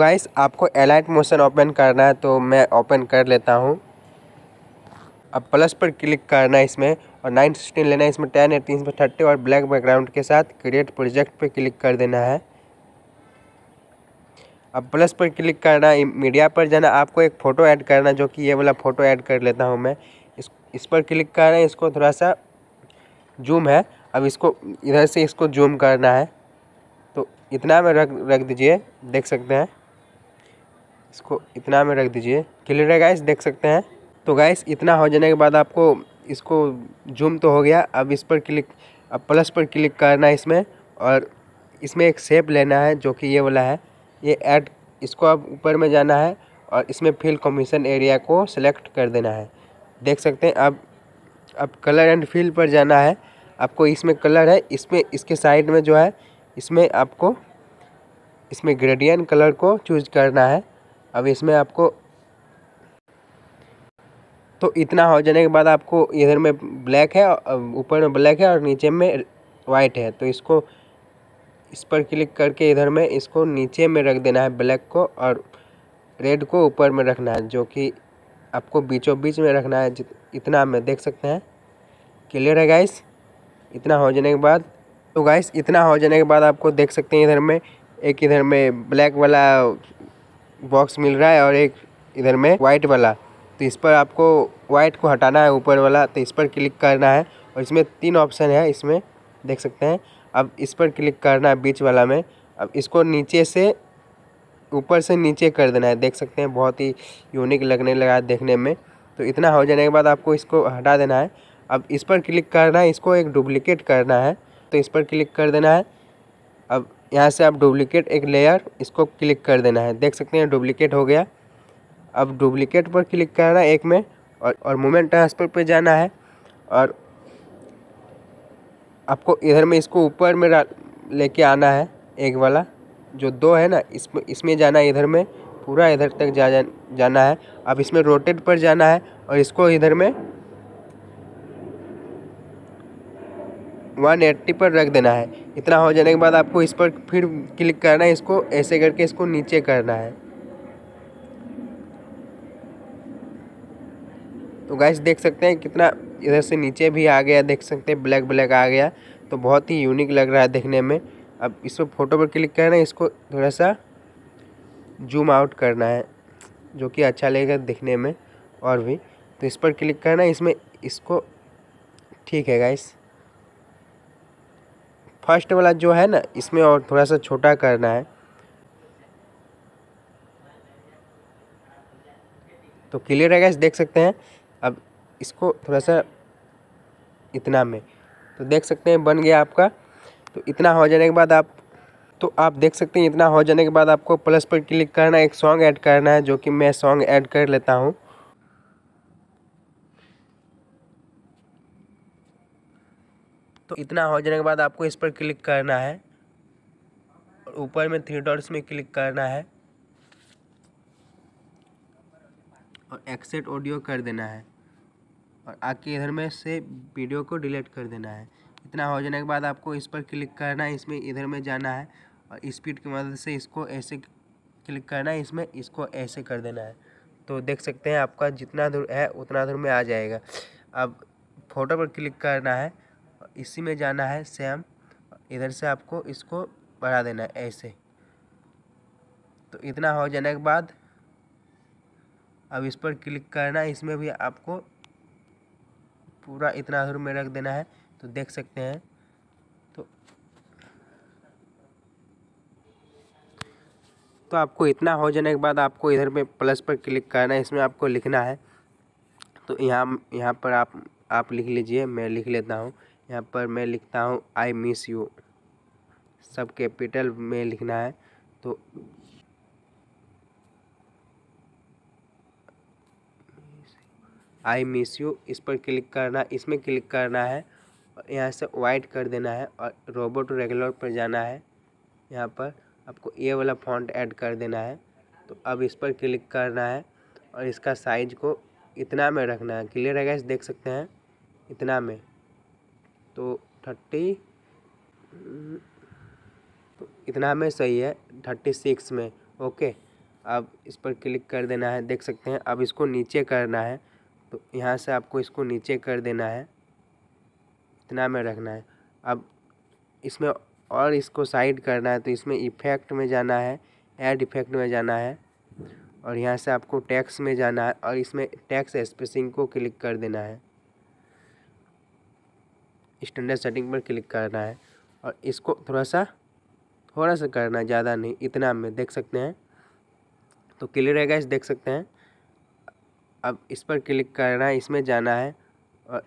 guys आपको elite motion open करना है तो मैं ओपन कर लेता हूँ अब प्लस पर क्लिक करना है इसमें और नाइन सिक्सटीन लेना है इसमें टेन एटीन इसमें थर्टी और ब्लैक बैकग्राउंड के साथ क्रिएट प्रोजेक्ट पर क्लिक कर देना है अब प्लस पर क्लिक करना मीडिया पर जाना आपको एक फ़ोटो ऐड करना जो कि ये वाला फ़ोटो ऐड कर लेता हूँ मैं इस इस पर क्लिक कर रहे हैं इसको थोड़ा सा जूम है अब इसको इधर से इसको जूम करना है तो इतना में रख रख दीजिए देख सकते हैं इसको इतना में रख दीजिए क्लियर है गाइस देख सकते हैं तो गाइस इतना हो जाने के बाद आपको इसको जूम तो हो गया अब इस पर क्लिक अब प्लस पर क्लिक करना है इसमें और इसमें एक सेप लेना है जो कि ये वाला है ये ऐड इसको अब ऊपर में जाना है और इसमें फिल कमीशन एरिया को सिलेक्ट कर देना है देख सकते हैं अब अब कलर एंड फिल पर जाना है आपको इसमें कलर है इसमें इसके साइड में जो है इसमें आपको इसमें ग्रेडियन कलर को चूज करना है अब इसमें आपको तो इतना हो जाने के बाद आपको इधर में ब्लैक है ऊपर में ब्लैक है और नीचे में वाइट है तो इसको इस पर क्लिक करके इधर में इसको नीचे में रख देना है ब्लैक को और रेड को ऊपर में रखना है जो कि आपको बीचों बीच में रखना है इतना में देख सकते हैं क्लियर है गाइस इतना हो जाने के बाद तो गाइस इतना हो जाने के बाद आपको देख सकते हैं इधर में एक इधर में ब्लैक वाला बॉक्स मिल रहा है और एक इधर में वाइट वाला तो इस पर आपको वाइट को हटाना है ऊपर वाला तो इस पर क्लिक करना है और इसमें तीन ऑप्शन है इसमें देख सकते हैं अब इस पर क्लिक करना है बीच वाला में अब इसको नीचे से ऊपर से नीचे कर देना है देख सकते हैं बहुत ही यूनिक लगने लगा है देखने में तो इतना हो जाने के बाद आपको इसको हटा देना है अब इस पर क्लिक करना है इसको एक डुप्लिकेट करना है तो इस पर क्लिक कर देना है अब यहाँ से आप डुप्लीकेट एक लेयर इसको क्लिक कर देना है देख सकते हैं डुप्लीकेट हो गया अब डुप्लीकेट पर क्लिक करना एक में और और मोमेंट ट्रांसफर पर जाना है और आपको इधर में इसको ऊपर में लेके आना है एक वाला जो दो है ना इसमें इसमें जाना है इधर में पूरा इधर तक जा, जा जाना है अब इसमें रोटेट पर जाना है और इसको इधर में वन एट्टी पर रख देना है इतना हो जाने के बाद आपको इस पर फिर क्लिक करना है इसको ऐसे करके इसको नीचे करना है तो गैस देख सकते हैं कितना इधर से नीचे भी आ गया देख सकते हैं ब्लैक ब्लैक आ गया तो बहुत ही यूनिक लग रहा है देखने में अब इस पर फोटो पर क्लिक करना है इसको थोड़ा सा जूम आउट करना है जो कि अच्छा लगेगा दिखने में और भी तो इस पर क्लिक करना है इसमें इसको ठीक है गाइस फर्स्ट वाला जो है ना इसमें और थोड़ा सा छोटा करना है तो क्लियर है गैस देख सकते हैं अब इसको थोड़ा सा इतना में तो देख सकते हैं बन गया आपका तो इतना हो जाने के बाद आप तो आप देख सकते हैं इतना हो जाने के बाद आपको प्लस पर क्लिक करना है एक सॉन्ग ऐड करना है जो कि मैं सॉन्ग ऐड कर लेता हूँ तो इतना हो जाने के बाद आपको इस पर क्लिक करना है और ऊपर में थ्री डॉट्स में क्लिक करना है और एक्सेट ऑडियो कर देना है और आके इधर में से वीडियो को डिलीट कर देना है इतना हो जाने के बाद आपको इस पर क्लिक करना है इसमें इधर में जाना है और स्पीड की मदद से इसको ऐसे क्लिक करना है इसमें इसको ऐसे कर देना है तो देख सकते हैं आपका जितना दूर है उतना दूर में आ जाएगा अब फोटो पर क्लिक करना है इसी में जाना है सेम इधर से आपको इसको बढ़ा देना है ऐसे तो इतना हो जाने के बाद अब इस पर क्लिक करना है इसमें भी आपको पूरा इतना दूर में रख देना है तो देख सकते हैं तो तो आपको इतना हो जाने के बाद आपको इधर पे प्लस पर क्लिक करना है इसमें आपको लिखना है तो यहाँ यहाँ पर आप आप लिख लीजिए मैं लिख लेता हूँ यहाँ पर मैं लिखता हूँ आई मिस यू सब कैपिटल में लिखना है तो आई मिस यू इस पर क्लिक करना इसमें क्लिक करना है और यहाँ से वाइट कर देना है और रोबोट रेगुलर पर जाना है यहाँ पर आपको ये वाला फॉन्ट ऐड कर देना है तो अब इस पर क्लिक करना है और इसका साइज को इतना में रखना है क्लियर है गैस देख सकते हैं इतना में तो थर्टी इतना में सही है थर्टी सिक्स में ओके अब इस पर क्लिक कर देना है देख सकते हैं अब इसको नीचे करना है तो यहाँ से आपको इसको नीचे कर देना है इतना में रखना है अब इसमें और इसको साइड करना है तो इसमें इफेक्ट में जाना है ऐड इफेक्ट में जाना है और यहाँ से आपको टैक्स में जाना है और इसमें टैक्स स्पेसिंग को क्लिक कर देना है स्टैंडर्ड सेटिंग पर क्लिक करना है और इसको थोड़ा सा थोड़ा सा करना है ज़्यादा नहीं इतना में देख सकते हैं तो क्लियर है गैस देख सकते हैं अब इस पर क्लिक करना है इसमें जाना है और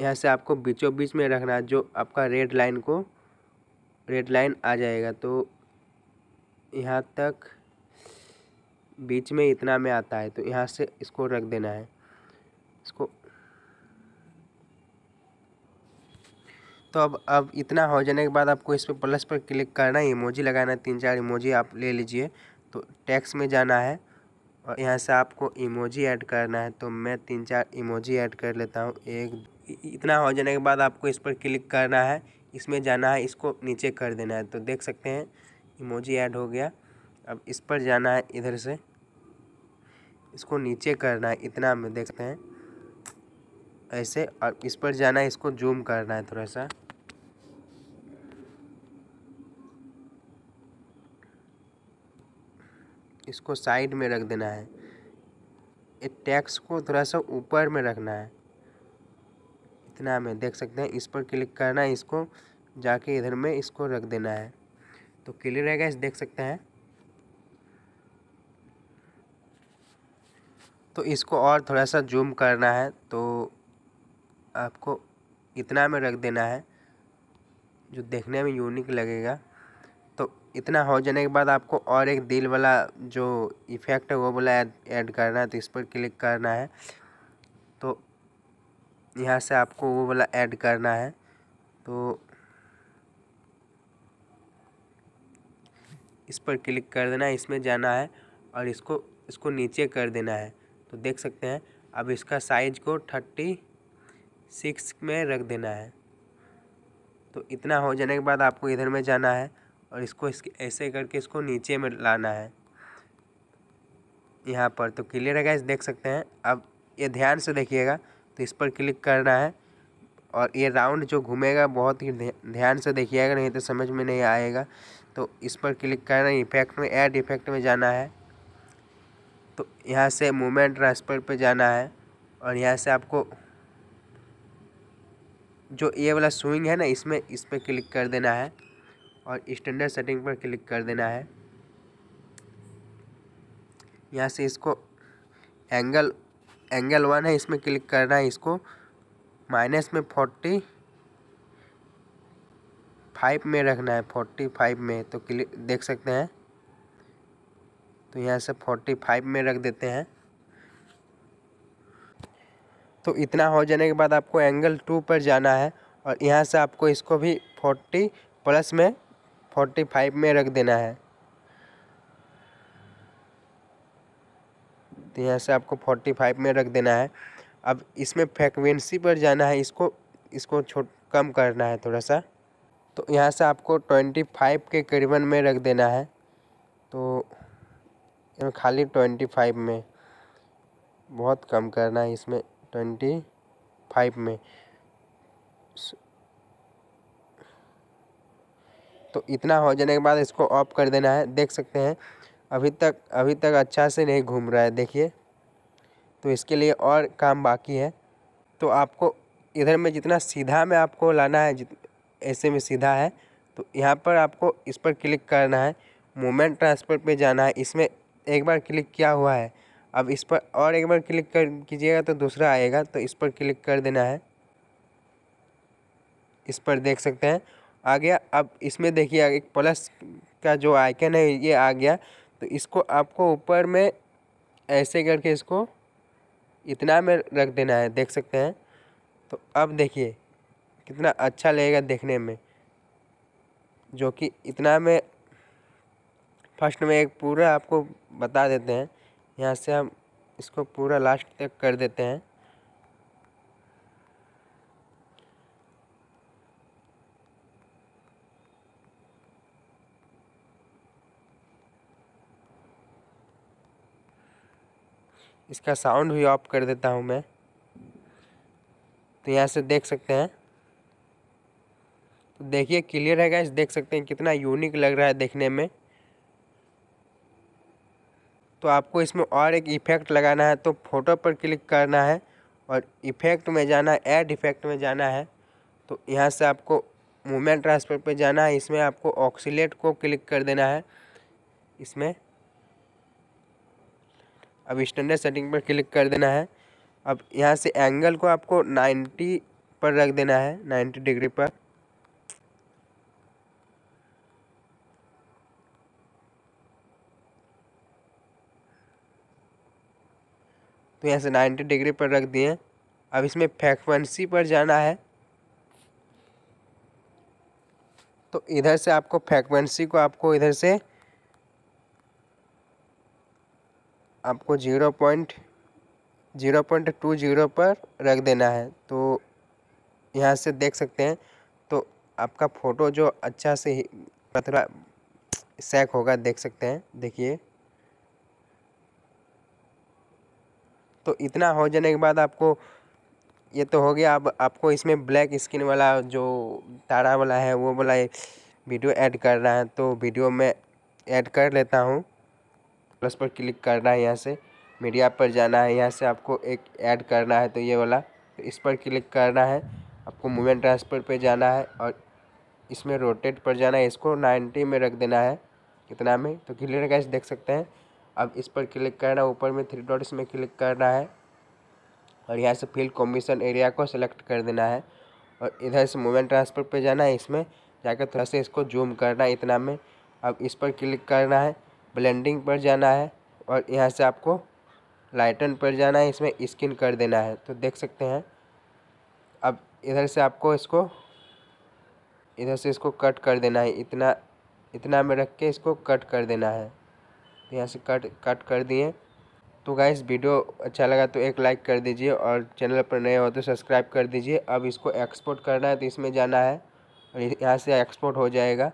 यहाँ से आपको बीचों बीच में रखना है जो आपका रेड लाइन को रेड लाइन आ जाएगा तो यहाँ तक बीच में इतना में आता है तो यहाँ से इसको रख देना है इसको तो अब अब इतना हो जाने के बाद आपको इस पर प्लस पर क्लिक करना है इमोजी लगाना है तीन चार इमोजी आप ले लीजिए तो टैक्स में जाना है और यहाँ से आपको इमोजी ऐड करना है तो मैं तीन चार इमोजी ऐड कर लेता हूँ एक इतना हो जाने के बाद आपको इस पर क्लिक करना है इसमें जाना है इसको नीचे कर देना है तो देख सकते हैं इमोजी ऐड हो गया अब इस पर जाना है इधर से इसको नीचे करना है इतना में देख सकते हैं ऐसे और इस पर जाना है इसको जूम करना है थोड़ा सा इसको साइड में रख देना है एक टैक्स को थोड़ा सा ऊपर में रखना है इतना में देख सकते हैं इस पर क्लिक करना है इसको जाके इधर में इसको रख देना है तो क्लियर रहेगा इस देख सकते हैं तो इसको और थोड़ा सा जूम करना है तो आपको इतना में रख देना है जो देखने में यूनिक लगेगा तो इतना हो जाने के बाद आपको और एक दिल वाला जो इफ़ेक्ट है वो वाला ऐड ऐड करना है तो इस पर क्लिक करना है तो यहाँ से आपको वो वाला ऐड करना है तो इस पर क्लिक कर देना है इसमें जाना है और इसको इसको नीचे कर देना है तो देख सकते हैं अब इसका साइज को थर्टी सिक्स में रख देना है तो इतना हो जाने के बाद आपको इधर में जाना है और इसको इसके ऐसे करके इसको नीचे में लाना है यहाँ पर तो क्लियर है गैस देख सकते हैं अब ये ध्यान से देखिएगा तो इस पर क्लिक करना है और ये राउंड जो घूमेगा बहुत ही ध्यान से देखिएगा नहीं तो समझ में नहीं आएगा तो इस पर क्लिक करना है इफेक्ट में ऐड इफेक्ट में जाना है तो यहाँ से मूवमेंट ट्रांसफर पर जाना है और यहाँ से आपको जो ये वाला स्विंग है ना इसमें इस पर क्लिक कर देना है और स्टैंडर्ड सेटिंग पर क्लिक कर देना है यहाँ से इसको एंगल एंगल वन है इसमें क्लिक करना है इसको माइनस में फोर्टी फाइव में रखना है फोर्टी फाइव में तो क्लिक देख सकते हैं तो यहाँ से फोर्टी फाइव में रख देते हैं तो इतना हो जाने के बाद आपको एंगल टू पर जाना है और यहाँ से आपको इसको भी फोर्टी प्लस में फोर्टी फाइव में रख देना है तो यहाँ से आपको फोर्टी फाइव में रख देना है अब इसमें फ्रेक्वेंसी पर जाना है इसको इसको छोट कम करना है थोड़ा सा तो यहाँ से आपको ट्वेंटी फाइव के करीबन में रख देना है तो खाली ट्वेंटी फाइव में बहुत कम करना है इसमें ट्वेंटी फाइव में तो इतना हो जाने के बाद इसको ऑफ कर देना है देख सकते हैं अभी तक अभी तक अच्छा से नहीं घूम रहा है देखिए तो इसके लिए और काम बाकी है तो आपको इधर में जितना सीधा में आपको लाना है ऐसे में सीधा है तो यहाँ पर आपको इस पर क्लिक करना है मोमेंट ट्रांसफर पे जाना है इसमें एक बार क्लिक किया हुआ है अब इस पर और एक बार क्लिक कर कीजिएगा तो दूसरा आएगा तो इस पर क्लिक कर देना है इस पर देख सकते हैं आ गया अब इसमें देखिए एक प्लस का जो आइकन है ये आ गया तो इसको आपको ऊपर में ऐसे करके इसको इतना में रख देना है देख सकते हैं तो अब देखिए कितना अच्छा लगेगा देखने में जो कि इतना में फर्स्ट में एक पूरा आपको बता देते हैं यहाँ से हम इसको पूरा लास्ट तक कर देते हैं इसका साउंड भी ऑफ कर देता हूँ मैं तो यहाँ से देख सकते हैं तो देखिए क्लियर है गाइस देख सकते हैं कितना यूनिक लग रहा है देखने में तो आपको इसमें और एक इफ़ेक्ट लगाना है तो फ़ोटो पर क्लिक करना है और इफ़ेक्ट में जाना है ऐड इफ़ेक्ट में जाना है तो यहाँ से आपको मूवमेंट ट्रांसफर पर जाना है इसमें आपको ऑक्सीलेट को क्लिक कर देना है इसमें अब स्टैंडर्ड सेटिंग पर क्लिक कर देना है अब यहाँ से एंगल को आपको नाइन्टी पर रख देना है नाइन्टी डिग्री पर यहाँ से नाइन्टी डिग्री पर रख दिए अब इसमें फ्रेक्वेंसी पर जाना है तो इधर से आपको फ्रैक्वेंसी को आपको इधर से आपको zero point zero point two zero पर रख देना है तो यहाँ से देख सकते हैं तो आपका फ़ोटो जो अच्छा से पथरा मतलब सेक होगा देख सकते हैं देखिए तो इतना हो जाने के बाद आपको ये तो हो गया अब आपको इसमें ब्लैक स्किन वाला जो तारा वाला है वो वाला वीडियो ऐड करना है तो वीडियो में ऐड कर लेता हूँ प्लस पर क्लिक करना है यहाँ से मीडिया पर जाना है यहाँ से आपको एक ऐड करना है तो ये वाला तो इस पर क्लिक करना है आपको मूवमेंट ट्रांसफर पे जाना है और इसमें रोटेट पर जाना है इसको नाइन्टी में रख देना है कितना में तो क्लियर गैस देख सकते हैं अब इस पर क्लिक करना है ऊपर में थ्री डॉट्स में क्लिक करना है और यहाँ से फील्ड कॉम्बिशन एरिया को सिलेक्ट कर देना है और इधर से मूवमेंट ट्रांसफर पे जाना है इसमें जाकर थोड़ा सा इसको जूम करना है इतना में अब इस पर क्लिक करना है ब्लेंडिंग पर जाना है और यहाँ से आपको लाइटन पर जाना है इसमें स्किन कर देना है तो देख सकते हैं अब इधर से आपको इसको इधर से इसको कट कर देना है इतना इतना में रख के इसको कट कर देना है तो यहाँ से कट कट कर दिए तो गाइस वीडियो अच्छा लगा तो एक लाइक कर दीजिए और चैनल पर नए हो तो सब्सक्राइब कर दीजिए अब इसको एक्सपोर्ट करना है तो इसमें जाना है और यहाँ से एक्सपोर्ट हो जाएगा